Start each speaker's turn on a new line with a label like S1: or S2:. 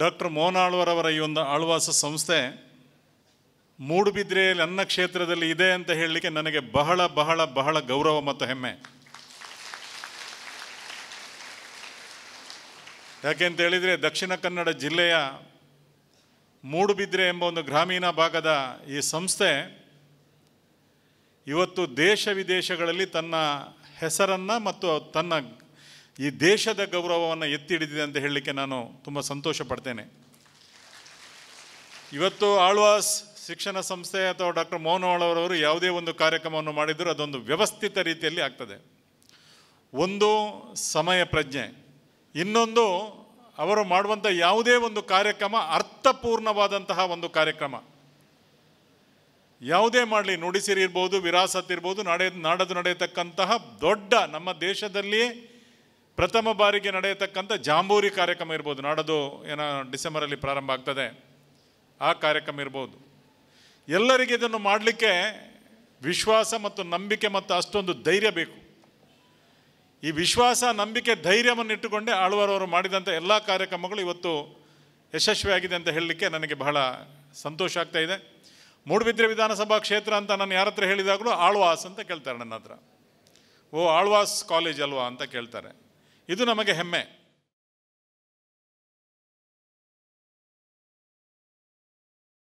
S1: doctor ಮೋಹನ ಆಳ್ವರವರ ಈ ಒಂದು ಆಳ್ವಾಸ ಸಂಸ್ಥೆ ಮೂಡುಬಿದ್ರೆಯಲ್ಲಿ ಅನ್ನ ಕ್ಷೇತ್ರದಲ್ಲಿ ಇದೆ ಅಂತ ಹೇಳಲಿಕ್ಕೆ ನನಗೆ ಬಹಳ ಬಹಳ ಬಹಳ ಗೌರವ ಮತ್ತು ಹೆಮ್ಮೆ ಯಾಕೆಂತ ಹೇಳಿದರೆ ದಕ್ಷಿಣ ಕನ್ನಡ ಜಿಲ್ಲೆಯ ಮೂಡುಬಿದ್ರೆ ಎಂಬ ಒಂದು ಗ್ರಾಮೀಣ ಭಾಗದ ಈ ಸಂಸ್ಥೆ ಇವತ್ತು ದೇಶ ವಿದೇಶಗಳಲ್ಲಿ ತನ್ನ ಹೆಸರನ್ನು ಮತ್ತು ತನ್ನ ಈ ದೇಶದ ಗೌರವವನ್ನು ಎತ್ತಿ ಹಿಡಿದಿದೆ ಅಂತ ಹೇಳಲಿಕ್ಕೆ ನಾನು ತುಂಬ ಸಂತೋಷ ಪಡ್ತೇನೆ ಇವತ್ತು ಆಳ್ವಾಸ್ ಶಿಕ್ಷಣ ಸಂಸ್ಥೆ ಅಥವಾ ಡಾಕ್ಟರ್ ಅವರವರು ಯಾವುದೇ ಒಂದು ಕಾರ್ಯಕ್ರಮವನ್ನು ಮಾಡಿದರೂ ಅದೊಂದು ವ್ಯವಸ್ಥಿತ ರೀತಿಯಲ್ಲಿ ಆಗ್ತದೆ ಒಂದು ಸಮಯ ಪ್ರಜ್ಞೆ ಇನ್ನೊಂದು ಅವರು ಮಾಡುವಂಥ ಯಾವುದೇ ಒಂದು ಕಾರ್ಯಕ್ರಮ ಅರ್ಥಪೂರ್ಣವಾದಂತಹ ಒಂದು ಕಾರ್ಯಕ್ರಮ ಯಾವುದೇ ಮಾಡಲಿ ನುಡಿಸಿರಿರ್ಬೋದು ಇರ್ಬೋದು ನಡೆ ನಾಡದು ನಡೆಯತಕ್ಕಂತಹ ದೊಡ್ಡ ನಮ್ಮ ದೇಶದಲ್ಲಿಯೇ ಪ್ರಥಮ ಬಾರಿಗೆ ನಡೆಯತಕ್ಕಂಥ ಜಾಂಬೂರಿ ಕಾರ್ಯಕ್ರಮ ಇರ್ಬೋದು ನಾಡೋದು ಏನೋ ಡಿಸೆಂಬರಲ್ಲಿ ಪ್ರಾರಂಭ ಆಗ್ತದೆ ಆ ಕಾರ್ಯಕ್ರಮ ಇರ್ಬೋದು ಎಲ್ಲರಿಗೆ ಇದನ್ನು ಮಾಡಲಿಕ್ಕೆ ವಿಶ್ವಾಸ ಮತ್ತು ನಂಬಿಕೆ ಮತ್ತು ಅಷ್ಟೊಂದು ಧೈರ್ಯ ಬೇಕು ಈ ವಿಶ್ವಾಸ ನಂಬಿಕೆ ಧೈರ್ಯವನ್ನು ಇಟ್ಟುಕೊಂಡೇ ಆಳ್ವಾರವರು ಮಾಡಿದಂಥ ಎಲ್ಲ ಕಾರ್ಯಕ್ರಮಗಳು ಇವತ್ತು ಯಶಸ್ವಿಯಾಗಿದೆ ಅಂತ ಹೇಳಲಿಕ್ಕೆ ನನಗೆ ಬಹಳ ಸಂತೋಷ ಆಗ್ತಾ ಇದೆ ಮೂಡುಬಿದ್ರೆ ವಿಧಾನಸಭಾ ಕ್ಷೇತ್ರ ಅಂತ ನಾನು ಯಾರ ಹತ್ರ ಹೇಳಿದಾಗಲೂ ಆಳ್ವಾಸ್ ಅಂತ ಕೇಳ್ತಾರೆ ನನ್ನ ಹತ್ರ ಓ ಆಳ್ವಾಸ್ ಕಾಲೇಜ್ ಅಲ್ವಾ ಅಂತ ಕೇಳ್ತಾರೆ ಇದು ನಮಗೆ ಹೆಮ್ಮೆ